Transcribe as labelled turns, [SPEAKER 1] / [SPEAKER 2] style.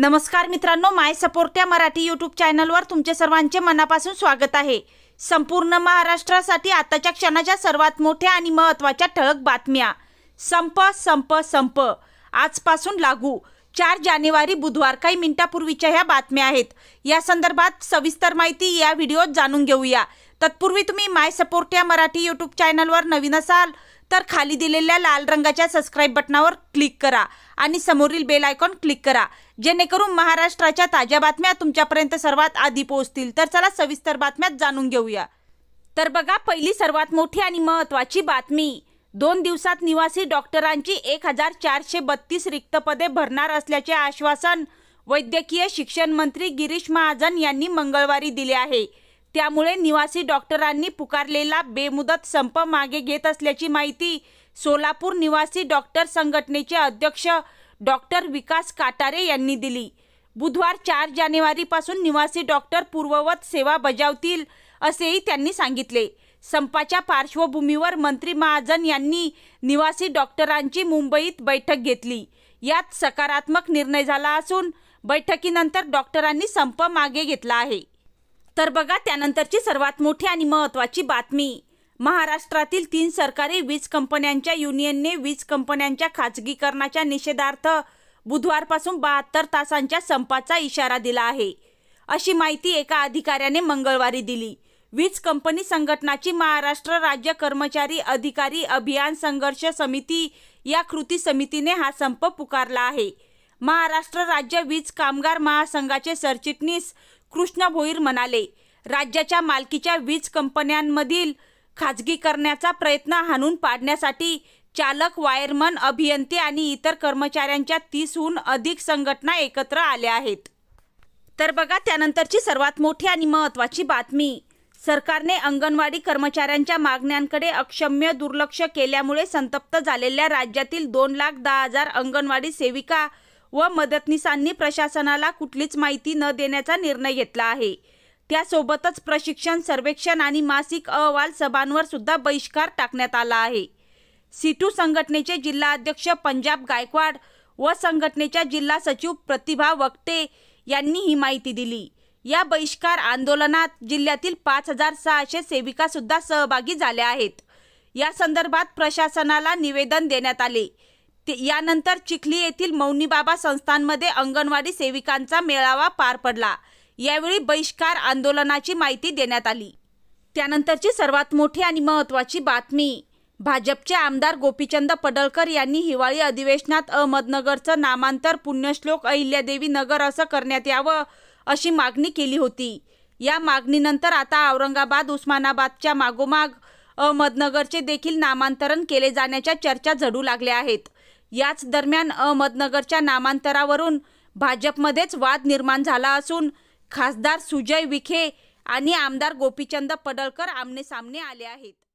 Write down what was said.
[SPEAKER 1] नमस्कार मित्रांनो माय सपोर्ट्या मराठी यूट्यूब चॅनलवर तुमचे सर्वांचे मनापासून स्वागत आहे संपूर्ण महाराष्ट्रासाठी आताच्या क्षणाच्या सर्वात मोठ्या आणि महत्त्वाच्या ठळक बातम्या संप संप संप आजपासून लागू चार जानेवारी बुधवार काही मिनिटापूर्वीच्या ह्या बातम्या आहेत या संदर्भात सविस्तर माहिती या व्हिडिओत जाणून घेऊया तत्पूर्वी तुम्ही माय सपोर्ट या मराठी यूट्यूब चॅनलवर नवीन असाल तर खाली दिलेल्या लाल रंगाच्या सबस्क्राईब बटनावर क्लिक करा आणि समोरील बेल आयकॉन क्लिक करा जेणेकरून महाराष्ट्राच्या ताज्या बातम्या तुमच्यापर्यंत सर्वात आधी पोहोचतील तर चला सविस्तर बातम्या जाणून घेऊया तर बघा पहिली सर्वात मोठी आणि महत्त्वाची बातमी दोन दिवसात निवासी डॉक्टरांची एक हजार चारशे बत्तीस रिक्त पदे भरणार असल्याचे आश्वासन वैद्यकीय शिक्षण मंत्री गिरीश महाजन यांनी मंगळवारी दिले आहे त्यामुळे निवासी डॉक्टरांनी पुकारलेला बेमुदत संप मागे घेत असल्याची माहिती सोलापूर निवासी डॉक्टर संघटनेचे अध्यक्ष डॉक्टर विकास काटारे यांनी दिली बुधवार चार जानेवारीपासून निवासी डॉक्टर पूर्ववत सेवा बजावतील असेही त्यांनी सांगितले संपाच्या पार्श्वभूमीवर मंत्री महाजन यांनी निवासी डॉक्टरांची मुंबईत बैठक घेतली यात सकारात्मक निर्णय झाला असून बैठकीनंतर डॉक्टरांनी संप मागे घेतला आहे तर बघा त्यानंतरची सर्वात मोठी आणि महत्त्वाची बातमी महाराष्ट्रातील तीन सरकारी वीज कंपन्यांच्या युनियनने वीज कंपन्यांच्या खाजगीकरणाच्या निषेधार्थ बुधवारपासून बहात्तर तासांच्या संपाचा इशारा दिला आहे अशी माहिती एका अधिकाऱ्याने मंगळवारी दिली वीज कंपनी संघटनाची महाराष्ट्र राज्य कर्मचारी अधिकारी अभियान संघर्ष समिती या कृती समितीने हा संप पुकारला आहे महाराष्ट्र राज्य वीज कामगार महासंघाचे सरचिटणीस कृष्णा भोईर म्हणाले राज्याच्या मालकीच्या वीज कंपन्यांमधील खाजगी करण्याचा प्रयत्न हाणून पाडण्यासाठी चालक वायरमन अभियंते आणि इतर कर्मचाऱ्यांच्या तीसहून अधिक संघटना एकत्र आल्या आहेत तर बघा त्यानंतरची सर्वात मोठी आणि महत्त्वाची बातमी सरकारने अंगणवाडी कर्मचाऱ्यांच्या मागण्यांकडे अक्षम्य दुर्लक्ष केल्यामुळे संतप्त झालेल्या राज्यातील दोन लाख दहा हजार अंगणवाडी सेविका व मदतनीसांनी प्रशासनाला कुठलीच माहिती न देण्याचा निर्णय घेतला आहे त्यासोबतच प्रशिक्षण सर्वेक्षण आणि मासिक अहवाल सभांवर सुद्धा बहिष्कार टाकण्यात आला आहे सिटू संघटनेचे जिल्हा अध्यक्ष पंजाब गायकवाड व संघटनेच्या जिल्हा सचिव प्रतिभा वक्ते यांनी ही माहिती दिली या बहिष्कार आंदोलनात जिल्ह्यातील पाच हजार सहाशे सेविका सुद्धा सहभागी झाल्या आहेत या संदर्भात प्रशासनाला निवेदन देण्यात आले यानंतर चिखली येथील मौनीबाबा संस्थांमध्ये अंगणवाडी सेविकांचा मेळावा पार पडला यावेळी बहिष्कार आंदोलनाची माहिती देण्यात आली त्यानंतरची सर्वात मोठी आणि महत्त्वाची बातमी भाजपचे आमदार गोपीचंद पडळकर यांनी हिवाळी अधिवेशनात अहमदनगरचं नामांतर पुण्यश्लोक अहिल्यादेवी नगर असं करण्यात यावं अशी मागणी केली होती या मागणीनंतर आता औरंगाबाद उस्मानाबादच्या मागोमाग अहमदनगरचे देखील नामांतरण केले जाण्याच्या चर्चा झडू लागल्या आहेत याच दरम्यान अहमदनगरच्या नामांतरावरून भाजपमध्येच वाद निर्माण झाला असून खासदार सुजय विखे आणि आमदार गोपीचंद पडळकर आमने सामने आले आहेत